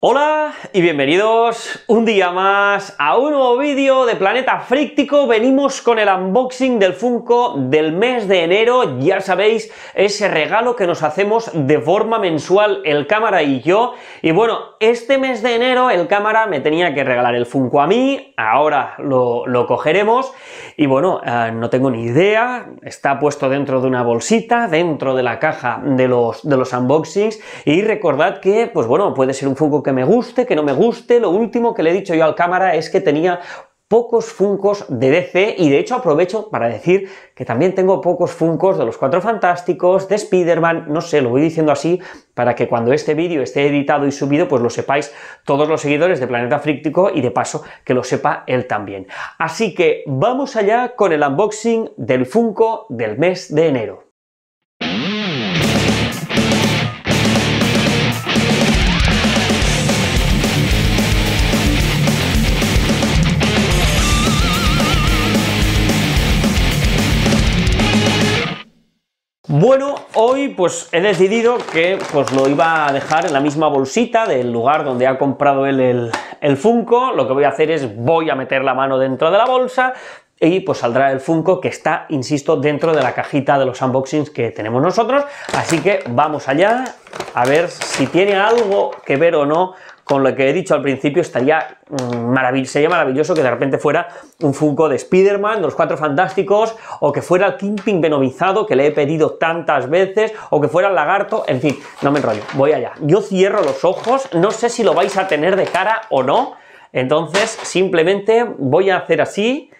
Hola y bienvenidos un día más a un nuevo vídeo de Planeta Fríctico. Venimos con el unboxing del Funko del mes de enero. Ya sabéis, ese regalo que nos hacemos de forma mensual el cámara y yo. Y bueno, este mes de enero el cámara me tenía que regalar el Funko a mí. Ahora lo, lo cogeremos. Y bueno, eh, no tengo ni idea. Está puesto dentro de una bolsita, dentro de la caja de los, de los unboxings. Y recordad que, pues bueno, puede ser un Funko que me guste, que no me guste. Lo último que le he dicho yo al cámara es que tenía pocos funcos de DC y de hecho aprovecho para decir que también tengo pocos funcos de los Cuatro Fantásticos, de Spider-Man, no sé, lo voy diciendo así para que cuando este vídeo esté editado y subido pues lo sepáis todos los seguidores de Planeta Fríctico y de paso que lo sepa él también. Así que vamos allá con el unboxing del Funko del mes de enero. hoy pues he decidido que pues lo iba a dejar en la misma bolsita del lugar donde ha comprado él el, el Funko, lo que voy a hacer es voy a meter la mano dentro de la bolsa y pues saldrá el Funko que está, insisto, dentro de la cajita de los unboxings que tenemos nosotros. Así que vamos allá a ver si tiene algo que ver o no con lo que he dicho al principio. Estaría mm, maravilloso, sería maravilloso que de repente fuera un Funko de Spider-Man, de los Cuatro Fantásticos, o que fuera el Kingpin venomizado que le he pedido tantas veces, o que fuera el lagarto, en fin, no me enrollo, voy allá. Yo cierro los ojos, no sé si lo vais a tener de cara o no, entonces simplemente voy a hacer así...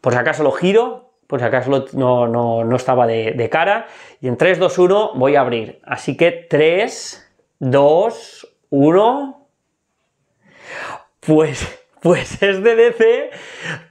Por si acaso lo giro, por si acaso no, estaba de, cara. Y en 3, 2, 1 voy a abrir. Así que 3, 2, 1. Pues, pues es de DC.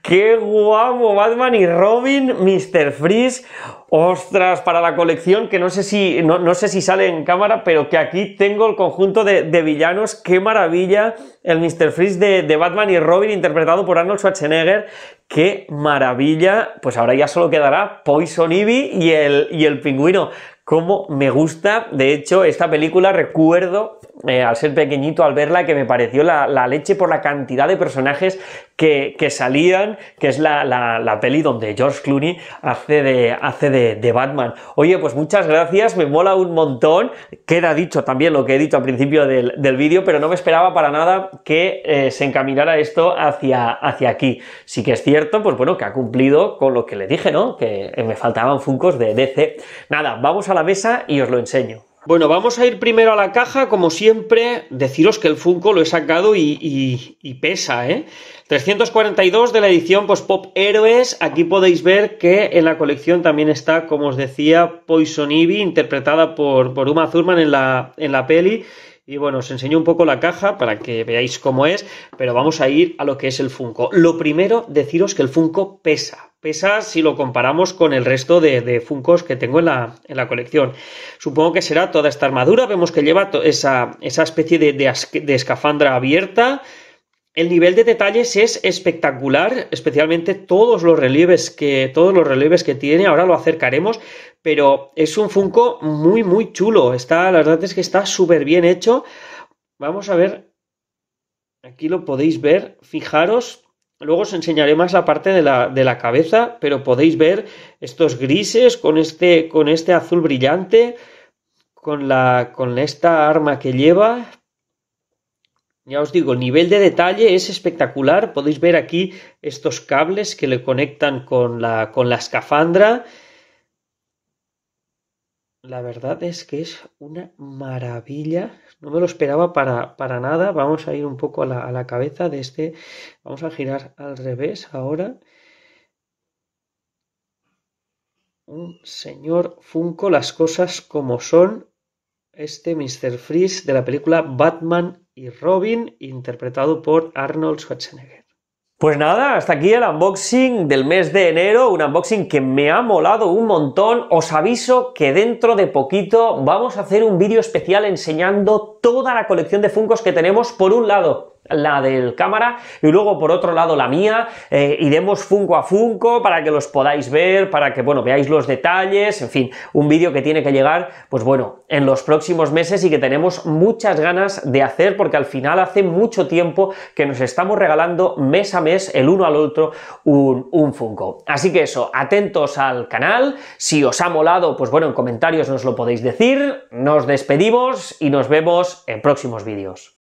¡Qué guapo! Batman y Robin, Mr. Freeze. Ostras, para la colección, que no sé si, no, sé si sale en cámara, pero que aquí tengo el conjunto de, villanos, qué maravilla, el Mr. Freeze de, de, Batman y Robin interpretado por Arnold Schwarzenegger, ¡Qué maravilla! Pues ahora ya solo quedará Poison Ivy y el, y el pingüino. Como me gusta. De hecho, esta película recuerdo eh, al ser pequeñito, al verla, que me pareció la, la leche por la cantidad de personajes que, que salían, que es la, la, peli donde George Clooney hace, de, hace de, de, Batman. Oye, pues muchas gracias, me mola un montón. Queda dicho también lo que he dicho al principio del, vídeo, pero no me esperaba para nada que eh, se encaminara esto hacia, hacia aquí. Sí que es cierto, pues bueno, que ha cumplido con lo que le dije, ¿no? Que me faltaban funcos de DC. Nada, vamos a la mesa y os lo enseño. Bueno, vamos a ir primero a la caja. Como siempre, deciros que el Funko lo he sacado y, pesa, ¿eh? 342 de la edición post Pop Héroes. Aquí podéis ver que en la colección también está, como os decía, Poison Ivy, interpretada por, por Uma Thurman en la peli. Y bueno, os enseño un poco la caja para que veáis cómo es, pero vamos a ir a lo que es el Funko. Lo primero, deciros que el Funko pesa. Pesa si lo comparamos con el resto de, Funcos que tengo en la, en la, colección. Supongo que será toda esta armadura. Vemos que lleva esa, esa, especie de escafandra abierta. El nivel de detalles es espectacular, especialmente todos los relieves que todos los relieves que tiene. Ahora lo acercaremos, pero es un Funko muy muy chulo. Está, la verdad es que está súper bien hecho. Vamos a ver, aquí lo podéis ver. Fijaros, luego os enseñaré más la parte de la, cabeza, pero podéis ver estos grises con este con este azul brillante, con la con esta arma que lleva. Ya os digo, el nivel de detalle es espectacular. Podéis ver aquí estos cables que le conectan con la, con la escafandra. La verdad es que es una maravilla. No me lo esperaba para, nada. Vamos a ir un poco a la, a la cabeza de este. Vamos a girar al revés ahora. Un señor Funko, las cosas como son este Mr. Freeze de la película Batman y Robin, interpretado por Arnold Schwarzenegger. Pues nada, hasta aquí el unboxing del mes de enero, un unboxing que me ha molado un montón. Os aviso que dentro de poquito vamos a hacer un vídeo especial enseñando toda la colección de Funkos que tenemos por un lado la del cámara y luego por otro lado la mía. Eh, iremos funco a funco para que los podáis ver, para que, bueno, veáis los detalles, en fin, un vídeo que tiene que llegar, pues bueno, en los próximos meses y que tenemos muchas ganas de hacer porque al final hace mucho tiempo que nos estamos regalando mes a mes el uno al otro un, un funco. Así que eso, atentos al canal, si os ha molado, pues bueno, en comentarios nos lo podéis decir, nos despedimos y nos vemos en próximos vídeos.